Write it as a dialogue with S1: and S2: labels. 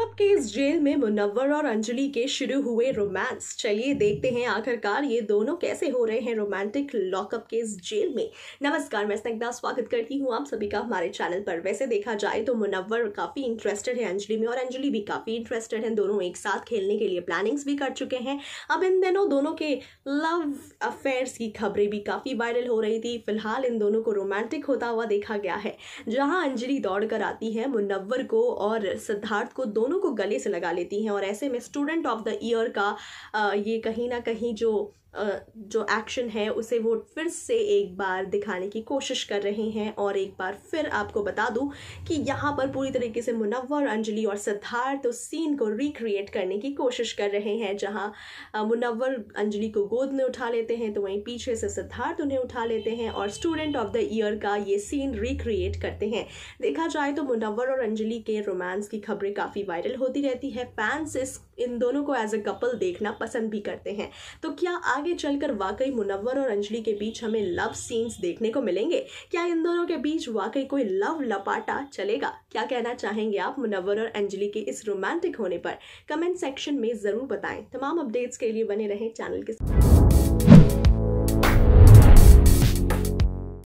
S1: lockup के इस jail में मुनव्वर और अंजलि के शुरू हुए रोमांस चलिए देखते हैं आखिरकार ये दोनों कैसे हो रहे हैं रोमांटिक लॉकअप के इस जेल में नमस्कार मैं स्नग्धा स्वागत करती हूँ आप सभी का हमारे चैनल पर वैसे देखा जाए तो मुनव्वर काफ़ी इंटरेस्टेड है अंजलि में और अंजलि भी काफ़ी इंटरेस्टेड है दोनों एक साथ खेलने के लिए प्लानिंग्स भी कर चुके हैं अब इन दिनों दोनों के लव अफेयर्स की खबरें भी काफ़ी वायरल हो रही थी फिलहाल इन दोनों को रोमांटिक होता हुआ देखा गया है जहाँ अंजलि दौड़ कर आती है मुनव्वर को और सिद्धार्थ को दोनों दोनों को गले से लगा लेती हैं और ऐसे में स्टूडेंट ऑफ द ईयर का ये कहीं ना कहीं जो जो एक्शन है उसे वो फिर से एक बार दिखाने की कोशिश कर रहे हैं और एक बार फिर आपको बता दूं कि यहाँ पर पूरी तरीके से मुनव्वर अंजलि और सिद्धार्थ उस सीन को रिक्रिएट करने की कोशिश कर रहे हैं जहाँ मुनव्वर अंजलि को गोद में उठा लेते हैं तो वहीं पीछे से सिद्धार्थ उन्हें उठा लेते हैं और स्टूडेंट ऑफ द ईयर का ये सीन रिक्रिएट करते हैं देखा जाए तो मुनवर और अंजलि के रोमांस की खबरें काफ़ी वायरल होती रहती है फैंस इस इन दोनों को एज ए कपल देखना पसंद भी करते हैं तो क्या आगे चलकर वाकई मुनव्वर और अंजलि के बीच हमें लव सीन्स देखने को मिलेंगे क्या इन दोनों के बीच वाकई कोई लव लपाटा चलेगा क्या कहना चाहेंगे आप मुनव्वर और अंजलि के इस रोमांटिक होने पर कमेंट सेक्शन में ज़रूर बताएं तमाम अपडेट्स के लिए बने रहें चैनल के साथ